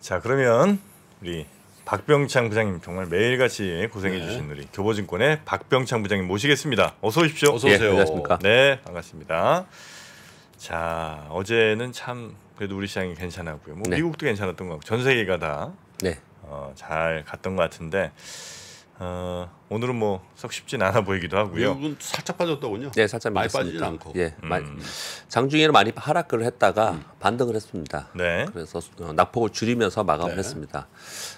자 그러면 우리 박병창 부장님 정말 매일같이 고생해 네. 주신 우리 교보증권의 박병창 부장님 모시겠습니다. 어서 오십시오. 어서 오세요. 예, 안녕하십니까. 네 반갑습니다. 자 어제는 참 그래도 우리 시장이 괜찮았고요. 뭐 네. 미국도 괜찮았던 것 같고 전 세계가 다잘 네. 어, 갔던 것 같은데 어, 오늘은 뭐썩 쉽진 않아 보이기도 하고요. 미국은 살짝 빠졌더군요. 네, 살짝 많이 빠지진 않고. 예, 음. 많이, 장중에는 많이 하락을 했다가 음. 반등을 했습니다. 네. 그래서 어, 낙폭을 줄이면서 마감을 네. 했습니다.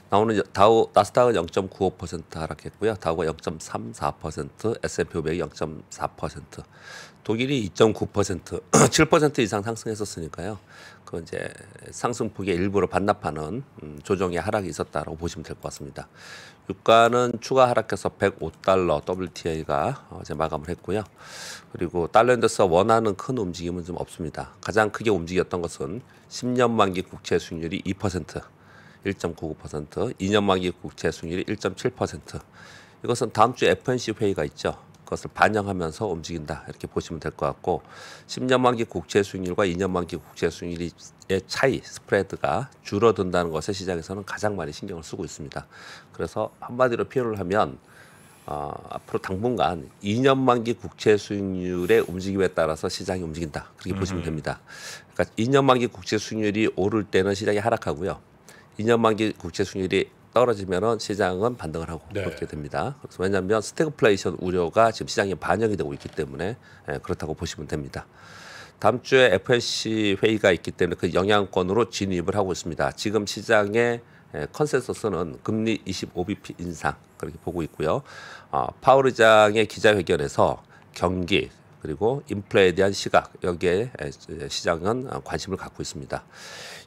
나오는 다우 나스닥은 0.95% 하락했고요. 다우가 0.34%, S&P 500이 0.4%. 독일이 2.9% 7% 이상 상승했었으니까요. 그 이제 상승폭의 일부로 반납하는 음, 조정의 하락이 있었다고 라 보시면 될 것 같습니다. 유가는 추가 하락해서 105달러 WTI가 어제 마감을 했고요. 그리고 달러인더스 원하는 큰 움직임은 좀 없습니다. 가장 크게 움직였던 것은 10년 만기 국채 수익률이 2% 1.99%, 2년 만기 국채 수익률이 1.7%. 이것은 다음 주 FNC 회의가 있죠. 것을 반영하면서 움직인다 이렇게 보시면 될 것 같고 10년 만기 국채 수익률과 2년 만기 국채 수익률의 차이 스프레드가 줄어든다는 것에 시장에서는 가장 많이 신경을 쓰고 있습니다. 그래서 한마디로 표현을 하면 어, 앞으로 당분간 2년 만기 국채 수익률의 움직임에 따라서 시장이 움직인다 그렇게 음 보시면 됩니다. 그러니까 2년 만기 국채 수익률이 오를 때는 시장이 하락하고요. 2년 만기 국채 수익률이 떨어지면은 시장은 반등을 하고 네. 그렇게 됩니다. 그래서 왜냐하면 스태그플레이션 우려가 지금 시장에 반영이 되고 있기 때문에 예, 그렇다고 보시면 됩니다. 다음 주에 f o c 회의가 있기 때문에 그 영향권으로 진입을 하고 있습니다. 지금 시장의 예, 컨센서스는 금리 25bp 인상 그렇게 보고 있고요. 어, 파월 의장의 기자회견에서 경기 그리고 인플레에 대한 시각 여기에 시장은 관심을 갖고 있습니다.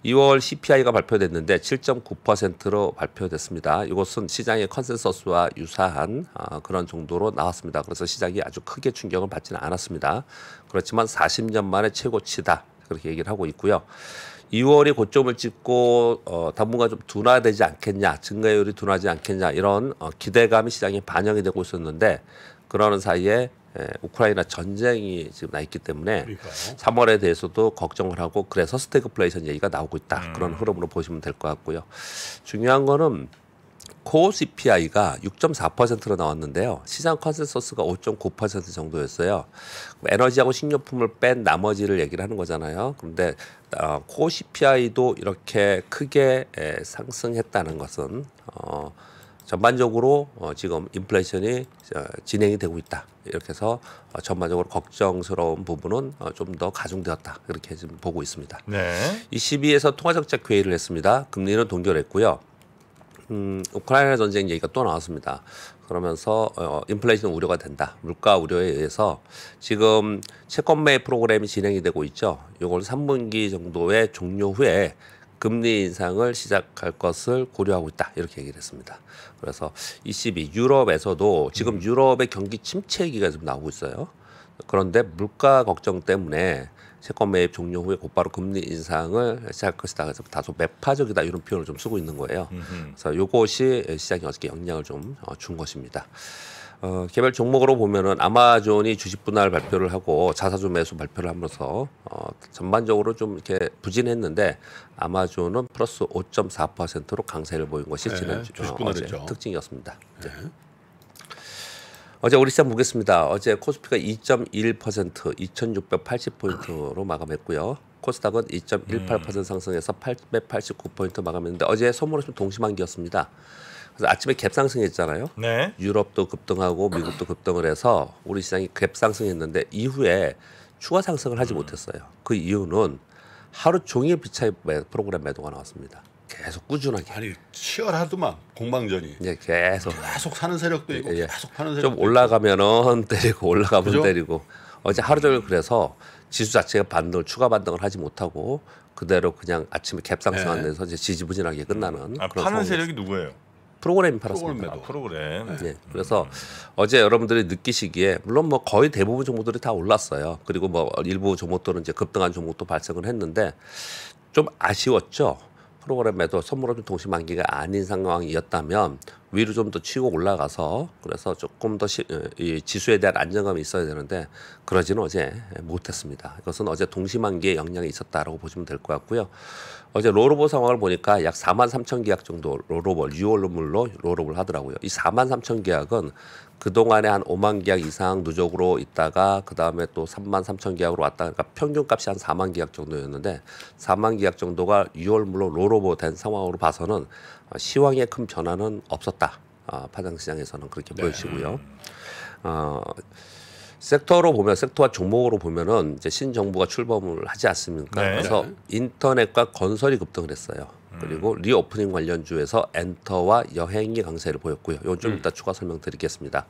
2월 CPI가 발표됐는데 7.9%로 발표됐습니다. 이것은 시장의 컨센서스와 유사한 어, 그런 정도로 나왔습니다. 그래서 시장이 아주 크게 충격을 받지는 않았습니다. 그렇지만 40년 만에 최고치다 그렇게 얘기를 하고 있고요. 2월이 고점을 찍고 어, 당분간 좀 둔화되지 않겠냐, 증가율이 둔화하지 않겠냐 이런 어, 기대감이 시장에 반영이 되고 있었는데 그러는 사이에 에, 예, 우크라이나 전쟁이 지금 나 있기 때문에 그러니까요. 3월에 대해서도 걱정을 하고 그래서 스태그플레이션 얘기가 나오고 있다 음. 그런 흐름으로 보시면 될 것 같고요. 중요한 거는 코어 CPI가 6.4%로 나왔는데요. 시장 컨센서스가 5.9% 정도였어요. 에너지하고 식료품을 뺀 나머지를 얘기를 하는 거잖아요. 그런데 어, 코어 CPI도 이렇게 크게 에, 예, 상승했다는 것은 어, 전반적으로 어, 지금 인플레이션이 어, 진행이 되고 있다. 이렇게 해서 어, 전반적으로 걱정스러운 부분은 어, 좀더 가중되었다. 이렇게 지금 보고 있습니다. 네. 22에서 통화정책 회의를 했습니다. 금리는 동결했고요. 음, 우크라이나 전쟁 얘기가 또 나왔습니다. 그러면서 어, 인플레이션 우려가 된다. 물가 우려에 의해서 지금 채권 매입 프로그램이 진행이 되고 있죠. 이걸 3분기 정도의 종료 후에 금리 인상을 시작할 것을 고려하고 있다 이렇게 얘기를 했습니다. 그래서 ECB 유럽에서도 지금 음. 유럽의 경기 침체 기가좀 나오고 있어요. 그런데 물가 걱정 때문에 채권 매입 종료 후에 곧바로 금리 인상을 시작할 것이다. 그래서 다소 매파적이다 이런 표현을 좀 쓰고 있는 거예요. 그래서 이것이 시장에 어저께 영향을 좀준 어, 것입니다. 어, 개별 종목으로 보면은 아마존이 주식 분할 발표를 하고 자사주 매수 발표를 하면서 어, 전반적으로 좀 이렇게 부진했는데 아마존은 플러스 5.4%로 강세를 보인 것이 네, 지난 주식 분할의 어, 특징이었습니다. 네. 네. 어제 우리 시장 보겠습니다. 어제 코스피가 2.1% 2,680포인트로 마감했고요. 코스닥은 2.18% 음. 상승해서 889포인트 마감했는데 어제 선물은 좀 동심한기였습니다. 그래서 아침에 갭상승했잖아요. 네. 유럽도 급등하고 미국도 급등을 해서 우리 시장이 갭상승했는데 이후에 추가 상승을 하지 음. 못했어요. 그 이유는 하루 종일 비차 프로그램 매도가 나왔습니다. 계속 꾸준하게. 아니 치열하더만 공방전이. 예, 계속. 계속 사는 세력도 있고 예, 예. 계속 파는 세력. 좀 올라가면은 때리고 올라가면 그죠? 때리고. 어제 하루 종일 그래서 지수 자체가 반등을 추가 반등을 하지 못하고 그대로 그냥 아침에 갭상승한 네. 데서 네. 이제 지지부진하게 끝나는. 아, 파는 세력이 있어요. 누구예요? 프로그램 이 팔았습니다. 아, 프로그램. 네. 네. 그래서 음. 어제 여러분들이 느끼시기에 물론 뭐 거의 대부분 종목들이 다 올랐어요. 그리고 뭐 일부 종목들은 이제 급등한 종목도 발생을 했는데 좀 아쉬웠죠. 프로그램에도 선물은 동시 만기가 아닌 상황이었다면 위로 좀 더 치고 올라가서 그래서 조금 더 시, 어, 이 지수에 대한 안정감이 있어야 되는데 그러지는 어제 못했습니다. 이것은 어제 동시 만기에 영향이 있었다라고 보시면 될 것 같고요. 어제 롤오버 상황을 보니까 약 4만 3천 계약 정도 롤오버 유월로물로 롤오버를 하더라고요. 이 4만 3천 계약은 그동안에 한 5만 계약 이상 누적으로 있다가 그다음에 또 3만 3천 계약으로 왔다 그러니까 평균값이 한 4만 계약 정도였는데 4만 계약 정도가 유월물로 롤오버 된 상황으로 봐서는 시황에 큰 변화는 없었다. 아, 파장시장에서는 그렇게 네. 보여지고요. 어, 섹터로 보면 섹터와 종목으로 보면은 이제 신정부가 출범을 하지 않습니까? 네. 그래서 네. 인터넷과 건설이 급등을 했어요. 음. 그리고 리오프닝 관련주에서 엔터와 여행이 강세를 보였고요. 이건 좀 음. 이따 추가 설명드리겠습니다.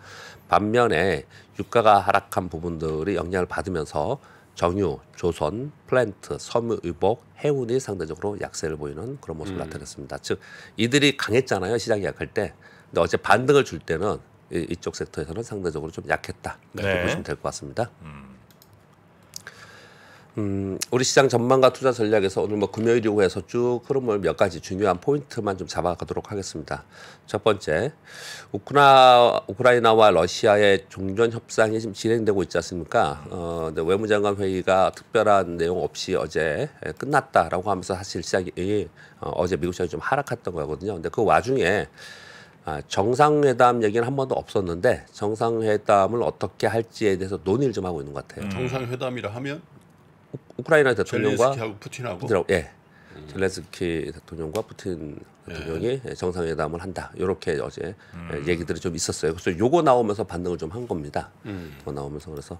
반면에 유가가 하락한 부분들이 영향을 받으면서 정유, 조선, 플랜트, 섬유의복, 해운이 상대적으로 약세를 보이는 그런 모습을 음. 나타냈습니다. 즉 이들이 강했잖아요 시장이 약할 때. 근데 어제 반등을 줄 때는 이쪽 섹터에서는 상대적으로 좀 약했다 이렇게 네. 보시면 될 것 같습니다. 음. 음. 우리 시장 전망과 투자 전략에서 오늘 뭐 금요일 이후 해서 쭉 흐름을 뭐 몇 가지 중요한 포인트만 좀 잡아가도록 하겠습니다. 첫 번째, 우크라, 우크라이나와 러시아의 종전 협상이 지금 진행되고 있지 않습니까? 어, 근 외무장관 회의가 특별한 내용 없이 어제 끝났다라고 하면서 사실 시장이 어, 어제 미국 시장이 좀 하락했던 거거든요. 근데 그 와중에 아, 정상회담 얘기는 한 번도 없었는데 정상회담을 어떻게 할지에 대해서 논의를 좀 하고 있는 것 같아요. 음. 정상회담이라 하면 우크라이나 대통령과 젤렌스키하고 푸틴하고 예. 음. 젤렌스키 대통령과 푸틴 대통령이 예. 정상회담을 한다. 이렇게 어제 음. 예, 얘기들이 좀 있었어요. 그래서 요거 나오면서 반응을 좀 한 겁니다. 음. 나오면서 그래서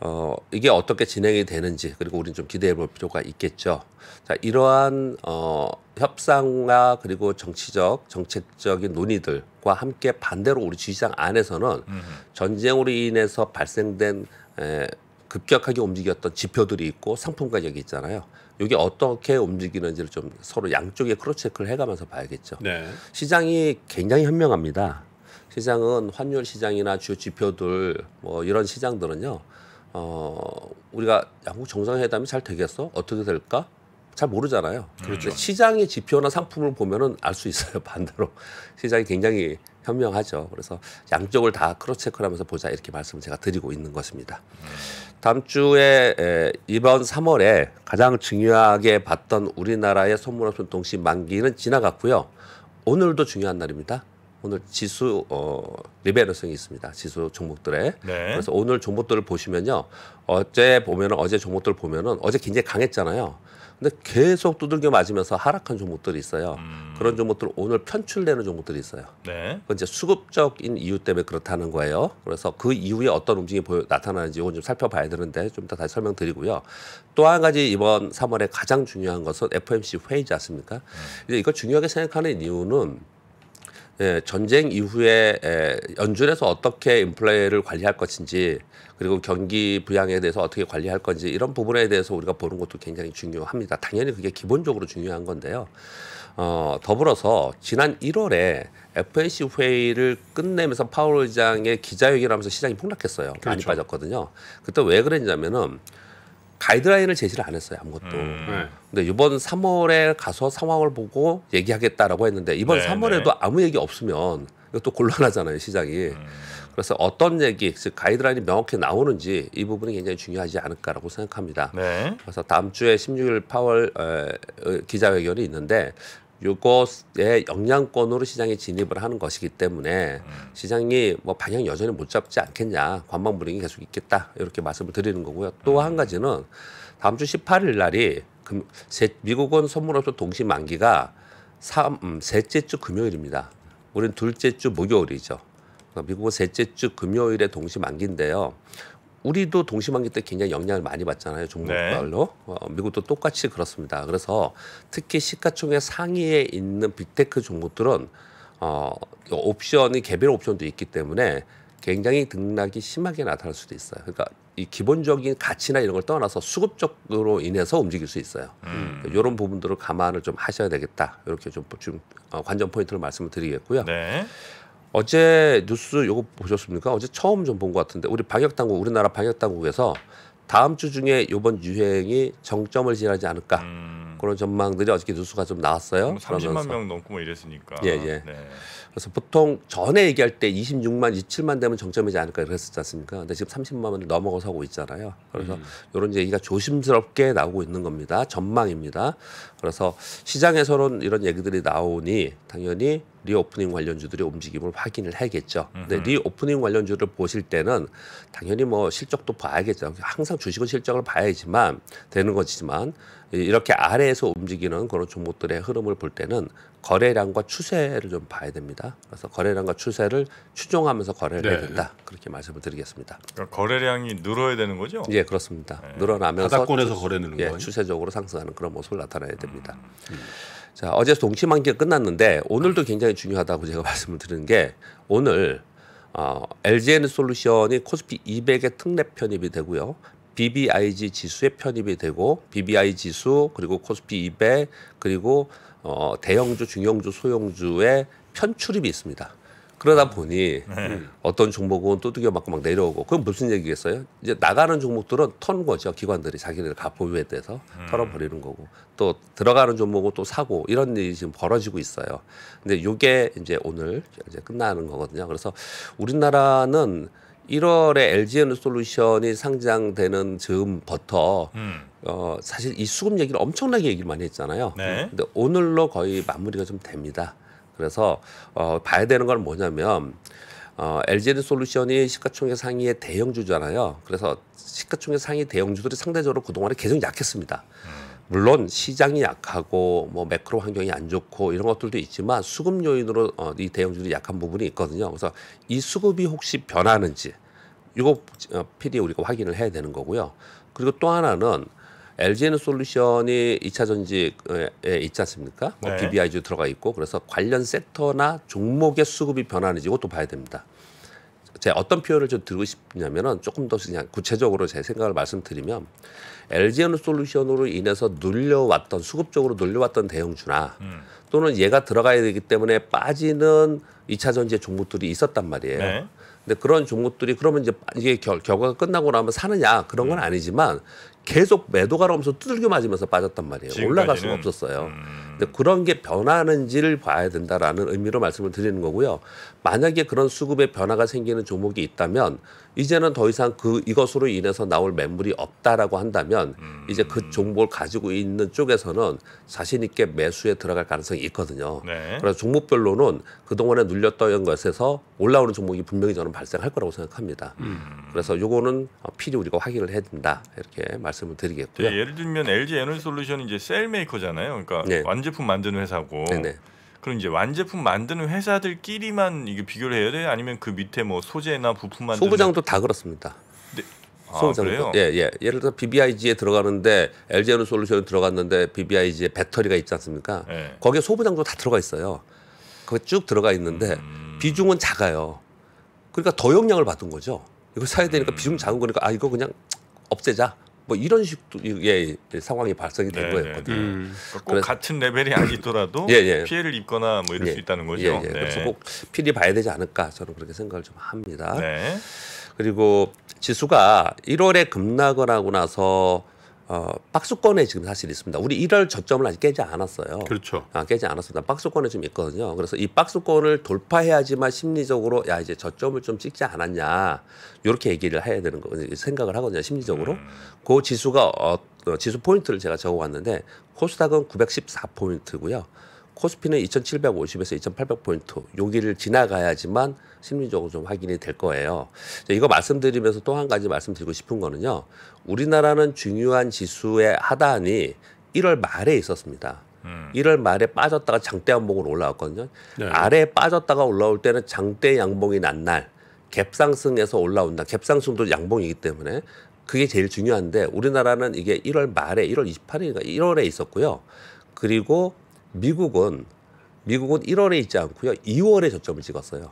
어 이게 어떻게 진행이 되는지 그리고 우리는 좀 기대해 볼 필요가 있겠죠. 자, 이러한 어 협상과 그리고 정치적 정책적인 논의들과 함께 반대로 우리 지시장 안에서는 음. 전쟁으로 인해서 발생된 에, 급격하게 움직였던 지표들이 있고 상품 가격이 있잖아요. 이게 어떻게 움직이는지를 좀 서로 양쪽에 크로체크를 해가면서 봐야겠죠. 네. 시장이 굉장히 현명합니다. 시장은 환율 시장이나 주요 지표들 뭐 이런 시장들은요. 어, 우리가 양국 정상회담이 잘 되겠어? 어떻게 될까? 잘 모르잖아요. 그렇죠. 시장의 지표나 상품을 보면은 알 수 있어요. 반대로 시장이 굉장히 현명하죠. 그래서 양쪽을 다 크로스체크하면서 보자 이렇게 말씀을 제가 드리고 있는 것입니다. 다음 주에 에, 이번 3월에 가장 중요하게 봤던 우리나라의 손문합손 동시 만기는 지나갔고요. 오늘도 중요한 날입니다. 오늘 지수 어, 리베러성이 있습니다. 지수 종목들의 네. 그래서 오늘 종목들을 보시면요. 어제 보면은 어제 종목들 보면은 어제 굉장히 강했잖아요. 근데 계속 두들겨 맞으면서 하락한 종목들이 있어요. 음. 그런 종목들 오늘 편출되는 종목들이 있어요. 네. 그 이제 수급적인 이유 때문에 그렇다는 거예요. 그래서 그 이후에 어떤 움직임이 보여, 나타나는지 이건 좀 살펴봐야 되는데 좀 더 다시 설명드리고요. 또 한 가지 이번 3월에 가장 중요한 것은 FOMC 회의지 않습니까? 음. 이제 이걸 중요하게 생각하는 이유는 예, 전쟁 이후에 예, 연준에서 어떻게 인플레를 이 관리할 것인지 그리고 경기 부양에 대해서 어떻게 관리할 건지 이런 부분에 대해서 우리가 보는 것도 굉장히 중요합니다. 당연히 그게 기본적으로 중요한 건데요. 어, 더불어서 지난 1월에 FNC 회의를 끝내면서 파월 의장의 기자회견하면서 시장이 폭락했어요. 그렇죠. 많이 빠졌거든요. 그때 왜 그랬냐면은 가이드라인을 제시를 안 했어요 아무것도. 음. 네. 근데 이번 3월에 가서 상황을 보고 얘기하겠다라고 했는데 이번 네, 3월에도 네. 아무 얘기 없으면 이것도 곤란하잖아요 시장이. 음. 그래서 어떤 얘기, 즉 가이드라인이 명확히 나오는지 이 부분이 굉장히 중요하지 않을까라고 생각합니다. 네. 그래서 다음 주에 16일 파월 에, 기자회견이 있는데 요것의 역량권으로 시장에 진입을 하는 것이기 때문에 음. 시장이 뭐 방향 여전히 못 잡지 않겠냐 관망 불행이 계속 있겠다 이렇게 말씀을 드리는 거고요 또한 음. 가지는 다음 주 18일 날이 금, 세, 미국은 선물업소 동시 만기가 3, 음, 셋째 주 금요일입니다 우리는 둘째 주 목요일이죠 그니까 미국은 셋째 주 금요일에 동시 만기인데요 우리도 동시만기 때 굉장히 영향을 많이 받잖아요 종목별로 네. 어, 미국도 똑같이 그렇습니다 그래서 특히 시가총액 상위에 있는 빅테크 종목들은 어, 옵션이 개별 옵션도 있기 때문에 굉장히 등락이 심하게 나타날 수도 있어요 그러니까 이 기본적인 가치나 이런 걸 떠나서 수급적으로 인해서 움직일 수 있어요 음. 이런 그러니까 부분들을 감안을 좀 하셔야 되겠다 이렇게 좀, 좀 어, 관전 포인트를 말씀을 드리겠고요. 네. 어제 뉴스 요거 보셨습니까? 어제 처음 좀 본 것 같은데 우리 방역당국 우리나라 방역당국에서 다음 주 중에 이번 유행이 정점을 지나지 않을까 음. 그런 전망들이 어저께 뉴스가 좀 나왔어요. 30만 뭐 명 넘고 뭐 이랬으니까. 예, 예. 네. 그래서 보통 전에 얘기할 때 26만, 27만 되면 정점이지 않을까 그랬었지 않습니까? 근데 지금 30만 원을 넘어서고 있잖아요. 그래서 음. 이런 얘기가 조심스럽게 나오고 있는 겁니다. 전망입니다. 그래서 시장에서는 이런 얘기들이 나오니 당연히 리오프닝 관련주들의 움직임을 확인을 해야겠죠. 근데 리오프닝 관련주를 보실 때는 당연히 뭐 실적도 봐야겠죠. 항상 주식은 실적을 봐야지만 되는 거지만 이렇게 아래에서 움직이는 그런 종목들의 흐름을 볼 때는 거래량과 추세를 좀 봐야 됩니다. 그래서 거래량과 추세를 추종하면서 거래를 네. 해야 된다. 그렇게 말씀을 드리겠습니다. 그러니까 거래량이 늘어야 되는 거죠? 예, 그렇습니다. 네. 늘어나면서 바닥권에서 거래 는 예, 거예요? 추세적으로 상승하는 그런 모습을 나타내야 됩니다. 겁니다. 음. 자, 어제 동치만기가 끝났는데 오늘도 굉장히 중요하다고 제가 말씀을 드리는 게 오늘 어, LGN 솔루션이 코스피 200의 특례 편입이 되고요. BBIG 지수에 편입이 되고 BBI 지수 그리고 코스피 200 그리고 어, 대형주, 중형주, 소형주의 편출입이 있습니다. 그러다 보니 네. 어떤 종목은 또두겨 맞고 막 내려오고 그건 무슨 얘기겠어요? 이제 나가는 종목들은 턴 거죠. 기관들이 자기네들 가포유에 대해서 음. 털어버리는 거고 또 들어가는 종목은 또 사고 이런 일이 지금 벌어지고 있어요. 근데 이게 이제 오늘 이제 끝나는 거거든요. 그래서 우리나라는 1월에 LG에너 솔루션이 상장되는 즈음부터 음. 어, 사실 이 수급 얘기를 엄청나게 얘기를 많이 했잖아요. 네. 근데 오늘로 거의 마무리가 좀 됩니다. 그래서 어, 봐야 되는 건 뭐냐면 어, LG에너 솔루션이 시가총액 상위의 대형주잖아요. 그래서 시가총액 상위 대형주들이 상대적으로 그동안에 계속 약했습니다. 물론 시장이 약하고 뭐 매크로 환경이 안 좋고 이런 것들도 있지만 수급 요인으로 어, 이 대형주들이 약한 부분이 있거든요. 그래서 이 수급이 혹시 변하는지 이거 어, 필히 우리가 확인을 해야 되는 거고요. 그리고 또 하나는 LG에너 솔루션이 2차 전지에 있지 않습니까? 뭐 네. BBIG 들어가 있고 그래서 관련 섹터나 종목의 수급이 변하는지 이것도 봐야 됩니다. 제가 어떤 표현을 좀 드리고 싶냐면은 조금 더 그냥 구체적으로 제 생각을 말씀드리면 LG에너 솔루션으로 인해서 눌려왔던 수급적으로 눌려왔던 대형주나 음. 또는 얘가 들어가야 되기 때문에 빠지는 2차 전지의 종목들이 있었단 말이에요. 네. 근데 그런 종목들이 그러면 이제 이게 결, 과가 끝나고 나면 사느냐 그런 건 음. 아니지만 계속 매도가를 하면서 두들겨 맞으면서 빠졌단 말이에요. 올라갈 수가 없었어요. 음. 근데 그런 게 변하는지를 봐야 된다라는 의미로 말씀을 드리는 거고요. 만약에 그런 수급의 변화가 생기는 종목이 있다면 이제는 더 이상 그 이것으로 인해서 나올 매물이 없다라고 한다면 음. 이제 그 종목을 가지고 있는 쪽에서는 자신 있게 매수에 들어갈 가능성이 있거든요. 네. 그래서 종목별로는 그동안에 눌렸던 것에서 올라오는 종목이 분명히 저는 발생할 거라고 생각합니다. 음. 그래서 요거는 필히 우리가 확인을 해야 된다. 이렇게 말씀 말씀을 드리겠고요. 네, 예를 들면 LG 에너지 솔루션은 이제 셀 메이커잖아요. 그러니까 네. 완제품 만드는 회사고. 네네. 네. 그럼 이제 완제품 만드는 회사들끼리만 이게 비교를 해야 돼요? 아니면 그 밑에 뭐 소재나 부품 만드는 소부장도 다 그렇습니다. 네. 아, 소부장도. 그 예, 예. 예를 들어 BBIG에 들어가는데 LG 에너지 솔루션 들어갔는데 BBIG에 배터리가 있지 않습니까? 네. 거기에 소부장도 다 들어가 있어요. 그쭉 들어가 있는데 음... 비중은 작아요. 그러니까 더 영향을 받은 거죠. 이거 사야 되니까 음... 비중 작은 거니까 아 이거 그냥 없애자 뭐 이런 식의 예, 예, 상황이 발생이 된 네, 네 거였거든요. 네, 네. 꼭 그래서, 같은 레벨이 아니더라도 예, 피해를 입거나 뭐 이럴 예, 수 있다는 거죠. 예예. 네. 그래서 꼭 필히 봐야 되지 않을까 저는 그렇게 생각을 좀 합니다. 네. 그리고 지수가 1월에 급락을 하고 나서 어, 박수권에 지금 사실 있습니다. 우리 1월 저점을 아직 깨지 않았어요. 그렇죠. 아, 깨지 않았습니다. 박수권에 좀 있거든요. 그래서 이 박수권을 돌파해야지만 심리적으로 야 이제 저점을 좀 찍지 않았냐 이렇게 얘기를 해야 되는 거 생각을 하거든요. 심리적으로 음. 그 지수가 어, 어 지수 포인트를 제가 적어왔는데 코스닥은 914 포인트고요. 코스피는 2,750에서 2,800포인트 여기를 지나가야지만 심리적으로 좀 확인이 될 거예요. 이거 말씀드리면서 또 한 가지 말씀드리고 싶은 거는요. 우리나라는 중요한 지수의 하단이 1월 말에 있었습니다. 음. 1월 말에 빠졌다가 장대 양봉으로 올라왔거든요. 네. 아래에 빠졌다가 올라올 때는 장대 양봉이 난 날 갭상승에서 올라온다. 갭상승도 양봉이기 때문에 그게 제일 중요한데 우리나라는 이게 1월 말에 1월 28일인가 1월에 있었고요. 그리고 미국은 미국은 1월에 있지 않고요. 2월에 저점을 찍었어요.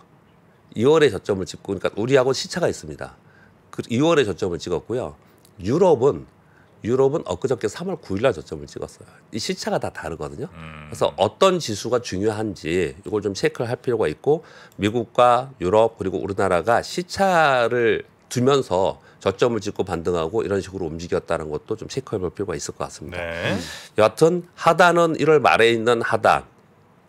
2월에 저점을 찍고 그러니까 우리하고 시차가 있습니다. 그 2월에 저점을 찍었고요. 유럽은 유럽은 엊그저께 3월 9일 날 저점을 찍었어요. 이 시차가 다 다르거든요. 음. 그래서 어떤 지수가 중요한지 이걸 좀 체크할 필요가 있고 미국과 유럽 그리고 우리나라가 시차를 두면서 저점을 찍고 반등하고 이런 식으로 움직였다는 것도 좀 체크해 볼 필요가 있을 것 같습니다. 네. 여하튼 하단은 1월 말에 있는 하단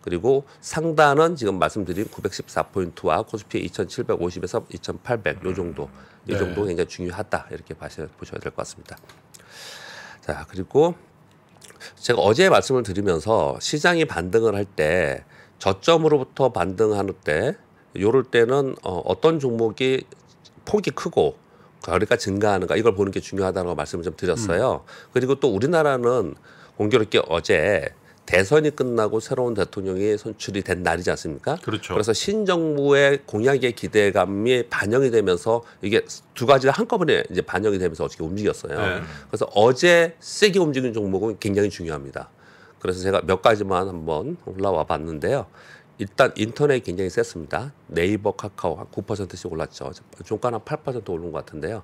그리고 상단은 지금 말씀드린 914포인트와 코스피 2750에서 2800 요 정도 이 네. 정도 굉장히 중요하다 이렇게 보셔야 될 것 같습니다. 자 그리고 제가 어제 말씀을 드리면서 시장이 반등을 할 때 저점으로부터 반등하는 때 요럴 때는 어, 어떤 종목이 폭이 크고 거리가 증가하는가 이걸 보는 게 중요하다고 말씀을 좀 드렸어요. 음. 그리고 또 우리나라는 공교롭게 어제 대선이 끝나고 새로운 대통령이 선출이 된 날이지 않습니까? 그렇죠. 그래서 신정부의 공약의 기대감이 반영이 되면서 이게 두 가지가 한꺼번에 이제 반영이 되면서 어떻게 움직였어요. 네. 그래서 어제 세게 움직인 종목은 굉장히 중요합니다. 그래서 제가 몇 가지만 한번 올라와 봤는데요. 일단 인터넷이 굉장히 셌습니다. 네이버, 카카오 한 9%씩 올랐죠. 종가는 한8% 오른 것 같은데요.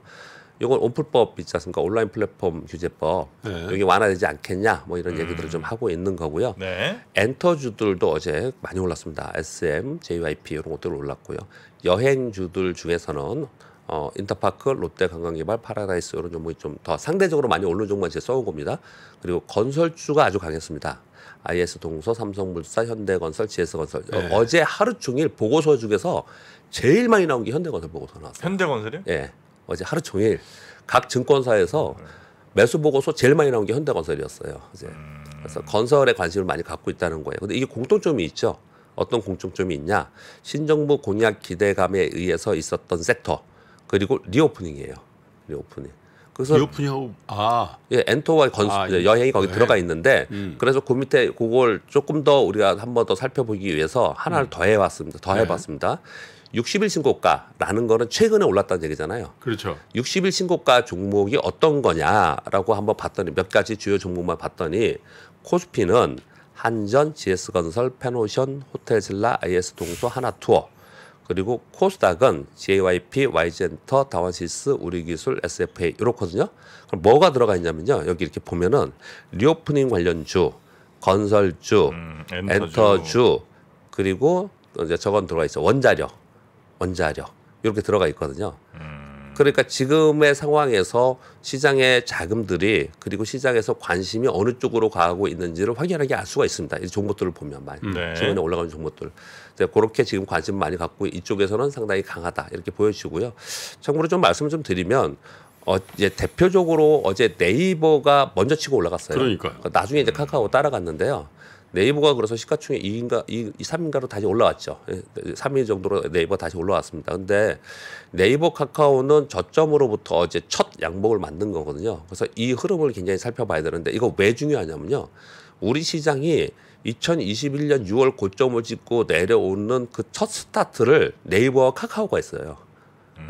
이건 온풀법 있지 않습니까? 온라인 플랫폼 규제법 네. 여기 완화되지 않겠냐 뭐 이런 음. 얘기들을 좀 하고 있는 거고요. 네. 엔터주들도 어제 많이 올랐습니다. SM, JYP 이런 것들 올랐고요. 여행주들 중에서는 어, 인터파크, 롯데 관광개발, 파라다이스 이런 종목이 좀 더 상대적으로 많이 오른 종목만 이제 써온 겁니다. 그리고 건설주가 아주 강했습니다. IS 동서, 삼성물산, 현대건설, GS건설 네. 예. 어, 제 하루 종일 보고서 중에서 제일 많이 나온 게 현대건설 보고서 나왔어요. 현대건설이요? 예. 어제 하루 종일 각 증권사에서 매수 보고서 제일 많이 나온 게 현대건설이었어요. 이제 음... 그래서 건설에 관심을 많이 갖고 있다는 거예요. 근데 이게 공통점이 있죠. 어떤 공통점이 있냐? 신정부 공약 기대감에 의해서 있었던 섹터 그리고 리오프닝이에요. 리오프닝. 그래서 리오프닝고아 예, 엔터와 건수 아, 여행이 거기 여 네. 들어가 있는데 음. 그래서 그 밑에 그걸 조금 더 우리가 한 번 더 살펴보기 위해서 하나를 음. 더해 왔습니다. 더해 봤습니다. 60일 신고가라는 거는 최근에 올랐다는 얘기잖아요. 그렇죠. 60일 신고가 종목이 어떤 거냐라고 한번 봤더니 몇 가지 주요 종목만 봤더니 코스피는 한전, GS건설, 페노션, 호텔신라, IS동소, 하나투어 그리고 코스닥은 JYP, YG엔터, 다원시스, 우리기술, SFA 이렇거든요. 그럼 뭐가 들어가 있냐면요. 여기 이렇게 보면은 리오프닝 관련주, 건설주, 음, 엔터주. 엔터주. 그리고 이제 저건 들어가 있어 원자력, 원자력 이렇게 들어가 있거든요. 음. 그러니까 지금의 상황에서 시장의 자금들이 그리고 시장에서 관심이 어느 쪽으로 가고 있는지를 확연하게 알 수가 있습니다. 이종목들을 보면 많이 네. 최근에 올라가는 종목들 그렇게 지금 관심 많이 갖고 이쪽에서는 상당히 강하다 이렇게 보여지고요. 참고로 좀 말씀을 좀 드리면 어제 이 대표적으로 어제 네이버가 먼저 치고 올라갔어요. 그러니까 나중에 이제 카카오 따라갔는데요. 네이버가 그래서 시가총액 2인가 2, 3인가로 다시 올라왔죠. 3위 예, 정도로 네이버 다시 올라왔습니다. 근데 네이버 카카오는 저점으로부터 어제 첫 양봉을 만든 거거든요. 그래서 이 흐름을 굉장히 살펴봐야 되는데 이거 왜 중요하냐면요. 우리 시장이 2021년 6월 고점을 찍고 내려오는 그 첫 스타트를 네이버와 카카오가 했어요.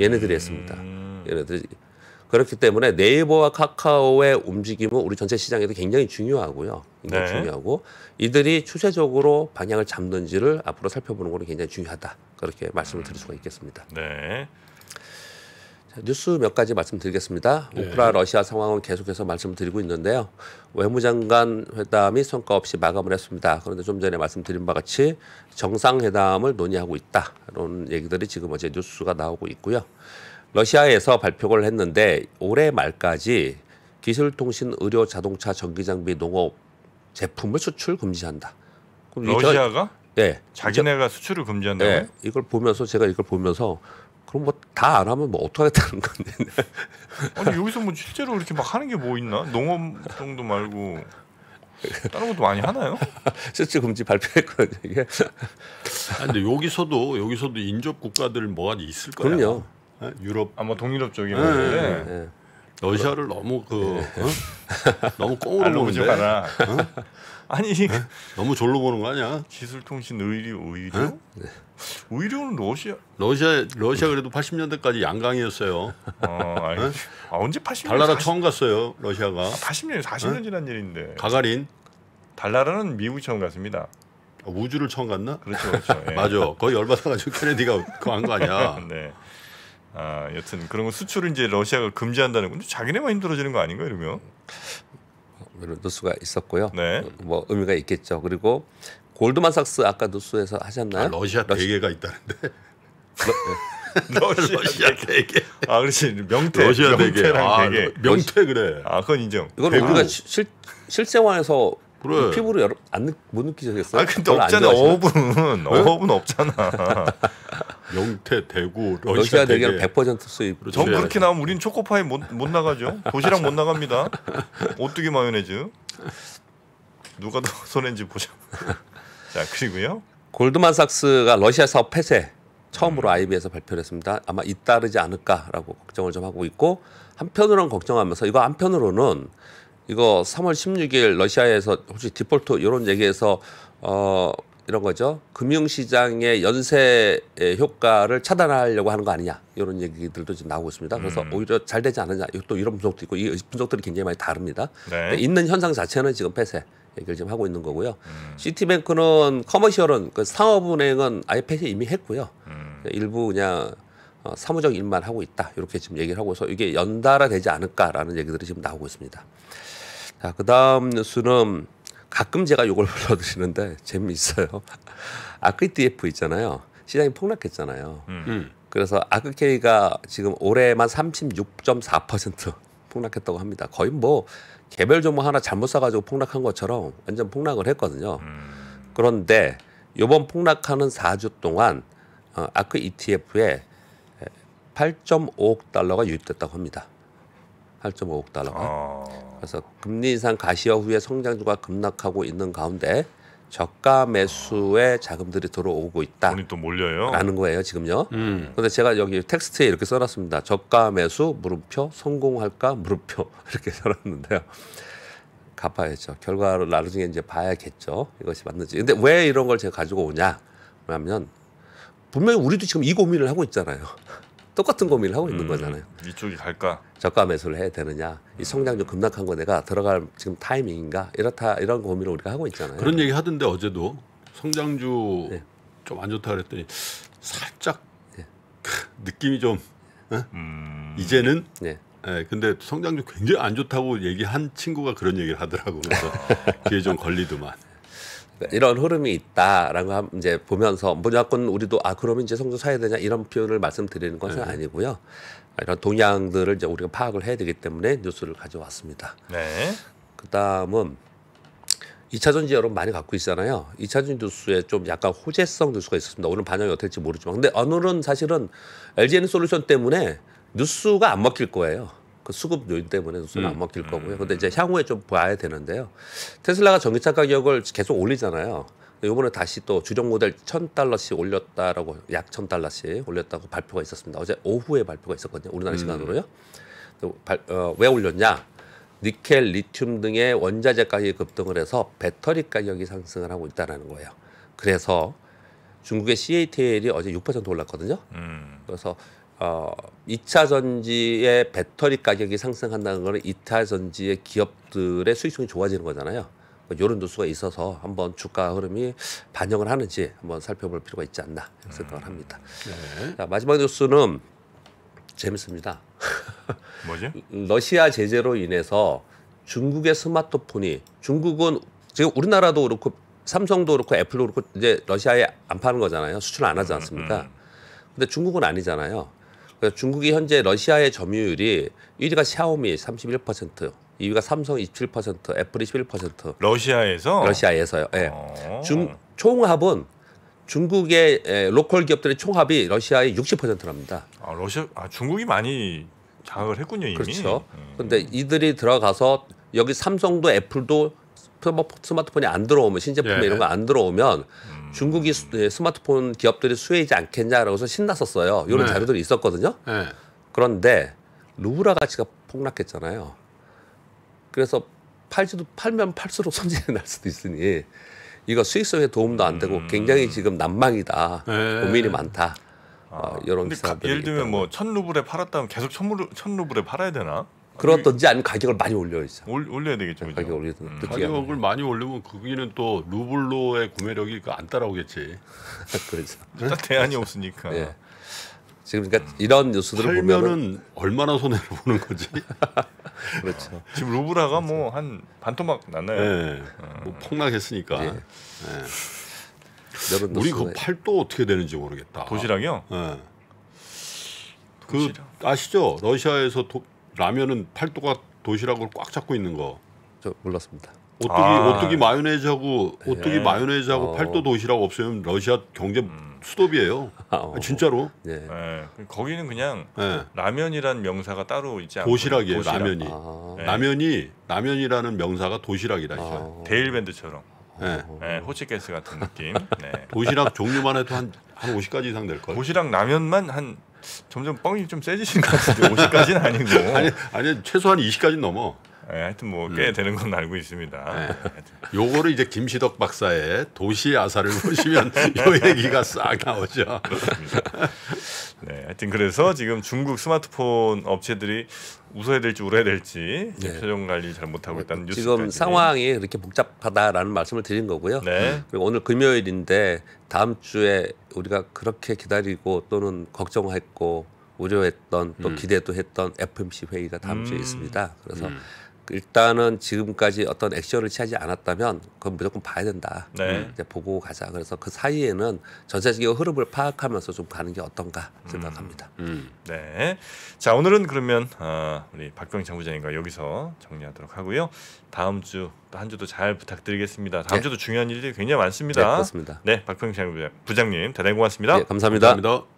얘네들이 했습니다. 음. 얘네들이 그렇기 때문에 네이버와 카카오의 움직임은 우리 전체 시장에도 굉장히 중요하고요. 굉장히 네. 중요하고 이들이 추세적으로 방향을 잡는지를 앞으로 살펴보는 것은 굉장히 중요하다. 그렇게 말씀을 드릴 수가 있겠습니다. 네. 자, 뉴스 몇 가지 말씀드리겠습니다. 네. 우크라 러시아 상황은 계속해서 말씀드리고 있는데요. 외무장관 회담이 성과 없이 마감을 했습니다. 그런데 좀 전에 말씀드린 바 같이 정상회담을 논의하고 있다. 이런 얘기들이 지금 어제 뉴스가 나오고 있고요. 러시아에서 발표를 했는데 올해 말까지 기술통신, 의료, 자동차, 전기장비, 농업 제품을 수출 금지한다. 러시아가? 네. 자기네가 수출을 금지한다고 네. 이걸 보면서 제가 이걸 보면서 그럼 뭐 다 안 하면 뭐 어떡하겠다는 건데. 아니 여기서 뭐 실제로 이렇게 막 하는 게 뭐 있나? 농업 정도 말고 다른 것도 많이 하나요? 실질 금지 발표했거든요. 이게. 아니, 근데 여기서도 여기서도 인접 국가들 뭐가 있을 거야. 그럼요. 어? 유럽 아마 뭐 동유럽 쪽이 네 네, 뭐. 네. 네. 러시아를 너무 그 어? 너무 꽁으로 보지 마라. 어? 아니 네? 너무 졸로 보는 거 아니야? 기술통신 의료 의료 의류는 러시아 러시아 러시아 그래도 80년대까지 양강이었어요. 아, 아니, 어? 아 언제 80년 달나라 40... 처음 갔어요 러시아가. 아, 80년 40년 지난 일인데. 가가린 달나라는 미국 처음 갔습니다. 아, 우주를 처음 갔나? 그렇죠, 그렇죠. 예. 맞아. 거의 열받아가지고 케네디가 그거 한거 아니야. 네. 아, 여튼 그런 거 수출을 이제 러시아가 금지한다는 건데 자기네만 힘들어지는 거 아닌가 이러면 뉴스가 있었고요. 네. 뭐 의미가 있겠죠. 그리고 골드만삭스 아까 뉴스에서 하셨나요? 아, 러시아 대개가 있다는데. 러, 네. 러시아 대개. 아 그렇지 명태. 러시아 대개. 아, 대개. 네. 명태 그래. 아 그건 인정. 이건 대 우리가 실 실생활에서 그래. 피부로 여러, 안, 못 느끼셨겠어요? 아 근데 없잖아 어업은 네? 어업은 없잖아. 영태, 대구, 러시아, 러시아 대결100% 수입. 전 그렇게 네. 나오면 우린 초코파이 못, 못 나가죠. 도시락 못 나갑니다. 오뚜기 마요네즈. 누가 더 손해인지 보자. 자 그리고요. 골드만삭스가 러시아 사업 폐쇄 처음으로 IB에서 발표를 했습니다. 아마 잇따르지 않을까라고 걱정을 좀 하고 있고 한편으로는 걱정하면서 이거 한편으로는 이거 3월 16일 러시아에서 혹시 디폴트 이런 얘기에서 어 이런 거죠. 금융시장의 연쇄 효과를 차단하려고 하는 거 아니냐 이런 얘기들도 지금 나오고 있습니다. 그래서 음. 오히려 잘 되지 않느냐 또 이런 분석도 있고 이 분석들이 굉장히 많이 다릅니다. 네. 있는 현상 자체는 지금 폐쇄 얘기를 지금 하고 있는 거고요. 음. 시티뱅크는 커머셜은 그 상업은행은 아예 폐쇄 이미 했고요. 음. 그 일부 그냥 어, 사무적 일만 하고 있다 이렇게 지금 얘기를 하고서 이게 연달아 되지 않을까라는 얘기들이 지금 나오고 있습니다. 자 그다음 뉴스는 가끔 제가 이걸 불러드리는데 재미있어요. 아크 ETF 있잖아요. 시장이 폭락했잖아요. 음. 음. 그래서 아크케이가 지금 올해만 36.4% 폭락했다고 합니다. 거의 뭐 개별 종목 하나 잘못 사가지고 폭락한 것처럼 완전 폭락을 했거든요. 음. 그런데 이번 폭락하는 4주 동안 어, 아크 ETF에 8.5억 달러가 유입됐다고 합니다. 8.5억 달러가. 아. 그래서 금리 인상 가시화 후에 성장주가 급락하고 있는 가운데 저가 매수의 자금들이 들어오고 있다. 돈이 또 몰려요. 라는 거예요 지금요. 음. 그런데 제가 여기 텍스트에 이렇게 써놨습니다. 저가 매수 무릎표 성공할까 무릎표 이렇게 써놨는데요. 갚아야죠. 결과를 나중에 이제 봐야겠죠. 이것이 맞는지. 근데 왜 이런 걸 제가 가지고 오냐? 왜냐면 하 분명히 우리도 지금 이 고민을 하고 있잖아요. 똑같은 고민을 하고 있는 음, 거잖아요. 이쪽이 갈까? 저가 매수를 해야 되느냐? 이 성장률 급락한 거 내가 들어갈 지금 타이밍인가? 이렇다 이런 고민을 우리가 하고 있잖아요. 그런 얘기 하던데 어제도 성장주 네. 좀안 좋다 그랬더니 살짝 네. 느낌이 좀 네? 음... 이제는 네. 네, 근데 성장률 굉장히 안 좋다고 얘기한 친구가 그런 얘기를 하더라고 그래서 귀에 좀 걸리더만. 네, 이런 흐름이 있다라고 이제 보면서 무조건 우리도 아 그러면 이제 성도 사야 되냐 이런 표현을 말씀드리는 것은 네. 아니고요. 이런 동향들을 이제 우리가 파악을 해야 되기 때문에 뉴스를 가져왔습니다. 네. 그다음은 이차 전지 여러분 많이 갖고 있잖아요. 이차 전지 뉴스에 좀 약간 호재성 뉴스가 있었습니다. 오늘 반영이 어떨지 모르지만 근데 오늘은 사실은 LGN 솔루션 때문에 뉴스가 안 먹힐 거예요. 그 수급 요인 때문에 우선 음. 안 먹힐 거고요. 음. 근데 이제 향후에 좀 봐야 되는데요. 테슬라가 전기차 가격을 계속 올리잖아요. 요번에 다시 또 주력 모델 천달러씩 올렸다라고 약 천달러씩 올렸다고 발표가 있었습니다. 어제 오후에 발표가 있었거든요. 우리나라 음. 시간으로요. 또 발, 어, 왜 올렸냐? 니켈, 리튬 등의 원자재 가격이 급등을 해서 배터리 가격이 상승을 하고 있다는 거예요. 그래서 중국의 CATL이 어제 6% 올랐거든요. 음. 그래서 어, 2차 전지의 배터리 가격이 상승한다는 거는 2차 전지의 기업들의 수익성이 좋아지는 거잖아요. 이런 뭐 뉴스가 있어서 한번 주가 흐름이 반영을 하는지 한번 살펴볼 필요가 있지 않나 생각을 음. 합니다. 네. 자, 마지막 뉴스는 재밌습니다. 뭐죠? 러시아 제재로 인해서 중국의 스마트폰이 중국은 지금 우리나라도 그렇고 삼성도 그렇고 애플도 그렇고 이제 러시아에 안 파는 거잖아요. 수출 안 하지 음, 않습니까? 음. 근데 중국은 아니잖아요. 그래서 중국이 현재 러시아의 점유율이 1위가 샤오미 31%, 2위가 삼성 27%, 애플이 11%. 러시아에서? 러시아에서요. 예. 네. 중 총합은 중국의 에, 예, 로컬 기업들의 총합이 러시아의 60%랍니다. 아, 러시아 아, 중국이 많이 장악을 했군요, 이미. 그렇죠. 음. 근데 이들이 들어가서 여기 삼성도 애플도 스마트폰이 안 들어오면 신제품 예. 이런 거 안 들어오면 음. 음. 중국이 예, 스마트폰 기업들이 수혜이지 않겠냐라고 해서 신났었어요. 이런 네. 자료들이 있었거든요. 네. 그런데 루브라 가치가 폭락했잖아요. 그래서 팔지도 팔면 팔수록 손질이날 수도 있으니 이거 수익성에 도움도 안 되고 음. 굉장히 지금 난망이다. 네. 고민이 많다. 어, 아, 어, 이런 근데 가, 예를 들면 뭐 천 루블에 팔았다면 계속 천 루블에 팔아야 되나? 그렇든지 아니면 가격을 많이 올려야 죠 올려야 되겠죠. 가격 올려야 음. 가격을 많이 올리면 거기는 또 루블로의 구매력이 그 안 따라오겠지. 그렇죠. 대안이 없으니까. 네. 지금 그러니까 이런 뉴스들을 보면은 얼마나 손해를 보는 거지. 그렇죠. 지금 루브라가 뭐 한 반토막 났나요? 네. 음. 뭐 폭락했으니까. 네. 네. 우리 그 팔도 어떻게 되는지 모르겠다. 도시락이요? 네. 도시락. 그 아시죠? 러시아에서 도, 라면은 팔도가 도시락을 꽉 잡고 있는 거. 저 몰랐습니다. 오뚜기 아. 오뚜기 마요네즈하고 예. 오뚜기 마요네즈하고 어. 팔도 도시락 없으면 러시아 경제 음. 수도비예요. 아, 어. 진짜로. 예. 예. 거기는 그냥 예. 라면이란 명사가 따로 있지 않고 도시락이에요. 도시락. 라면이. 아. 예. 라면이 라면이라는 명사가 도시락이라죠. 아. 데일밴드처럼. 네. 예. 네, 어. 호치케스 같은 느낌. 네. 도시락 종류만 해도 한, 한 50가지 이상 될 거예요. 도시락 라면만 한 점점 뻥이 좀 세지신 것 같은데 50까지는 아니고. 아니 아니 최소한 20까지 넘어. 예, 뭐 네, 하여튼 뭐꽤 음. 되는 건 알고 있습니다. 네. 요거를 이제 김시덕 박사의 도시 아사를 보시면 요 얘기가 싹 나오죠. 네, 하여튼 그래서 지금 중국 스마트폰 업체들이 웃어야 될지 울어야 될지 네. 표정 관리 잘 못하고 있다는 뉴스 지금 상황이 그렇게 복잡하다라는 말씀을 드린 거고요. 네. 그리고 오늘 금요일인데 다음 주에 우리가 그렇게 기다리고 또는 걱정했고 우려했던 또 음. 기대도 했던 FMC 회의가 다음 주에 음. 있습니다. 그래서 음. 일단은 지금까지 어떤 액션을 취하지 않았다면 그건 무조건 봐야 된다. 네. 음, 이제 보고 가자. 그래서 그 사이에는 전체적인 흐름을 파악하면서 좀 가는 게 어떤가 생각합니다. 음. 음. 네. 자 오늘은 그러면 어, 우리 박병창 부장님과 여기서 정리하도록 하고요. 다음 주또한 주도 잘 부탁드리겠습니다. 다음 네. 주도 중요한 일이 굉장히 많습니다. 네, 그렇습니다. 네, 박병창 부장, 부장님 대단히 고맙습니다. 네, 감사합니다. 감사합니다.